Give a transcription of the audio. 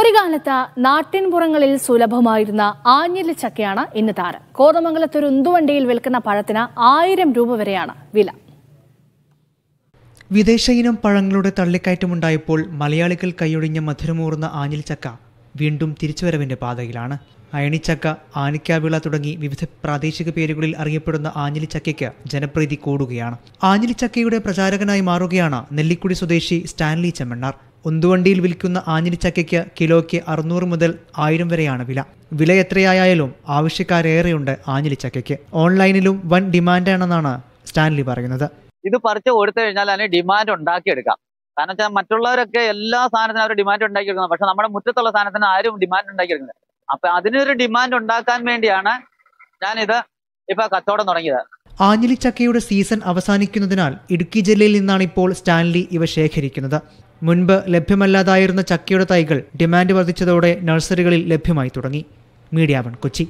ഒരു കാലത്ത് നാട്ടിൻപുറങ്ങളിൽ സുലഭമായിരുന്ന ആഞ്ഞിലി ചക്കയാണ് ഇന്ന് താരം കോതമംഗലത്ത് ഒരു ഉന്തുവണ്ടിയിൽ വിൽക്കുന്ന പഴത്തിന് ആയിരം രൂപ വരെയാണ് വില വിദേശ ഇനം പഴങ്ങളുടെ തള്ളിക്കയറ്റമുണ്ടായപ്പോൾ മലയാളികൾ കൈയൊഴിഞ്ഞ മധുരമൂർന്ന ആഞ്ഞിൽ ചക്ക വീണ്ടും തിരിച്ചുവരവിന്റെ പാതയിലാണ് അയണിച്ചക്ക ആനിക്കാവിള തുടങ്ങി വിവിധ പ്രാദേശിക പേരുകളിൽ അറിയപ്പെടുന്ന ആഞ്ഞിലിച്ചക്കയ്ക്ക് ജനപ്രീതി കൂടുകയാണ് ആഞ്ഞിലിച്ചക്കയുടെ പ്രചാരകനായി മാറുകയാണ് നെല്ലിക്കുടി സ്വദേശി സ്റ്റാൻലി ചെമ്മണ്ണാർ ഉന്തുവണ്ടിയിൽ വിൽക്കുന്ന ആഞ്ഞിലിച്ചക്കയ്ക്ക് കിലോയ്ക്ക് അറുന്നൂറ് മുതൽ ആയിരം വരെയാണ് വില വില എത്രയായാലും ആവശ്യക്കാരേറെയുണ്ട് ആഞ്ഞിലിച്ചക്കയ്ക്ക് ഓൺലൈനിലും വൻ ഡിമാൻഡാണെന്നാണ് സ്റ്റാൻലി പറയുന്നത് ഇത് പറിച്ച് കൊടുത്തു കഴിഞ്ഞാൽ അതിന് ഡിമാൻഡ് ഉണ്ടാക്കിയെടുക്കാം കാരണം വെച്ചാൽ മറ്റുള്ളവരൊക്കെ എല്ലാ സാധനത്തിനും അവർ ഡിമാൻഡ് ഉണ്ടാക്കിയെടുക്കുന്നത് പക്ഷെ നമ്മുടെ മുറ്റത്തുള്ള സാധനത്തിന് ആരും ഡിമാൻഡ് ഉണ്ടാക്കിയെടുക്കുന്നത് അപ്പൊ അതിനൊരു ഡിമാൻഡ് ഉണ്ടാക്കാൻ വേണ്ടിയാണ് ഞാനിത് ഇപ്പൊ കച്ചവടം തുടങ്ങിയത് ആഞ്ഞിലിച്ചക്കയുടെ സീസൺ അവസാനിക്കുന്നതിനാൽ ഇടുക്കി ജില്ലയിൽ നിന്നാണ് ഇപ്പോൾ സ്റ്റാൻലി ഇവ ശേഖരിക്കുന്നത് മുൻപ് ലഭ്യമല്ലാതായിരുന്ന ചക്കയുടെ തൈകൾ ഡിമാൻഡ് വർദ്ധിച്ചതോടെ നഴ്സറികളിൽ ലഭ്യമായി തുടങ്ങി മീഡിയ വൺ കൊച്ചി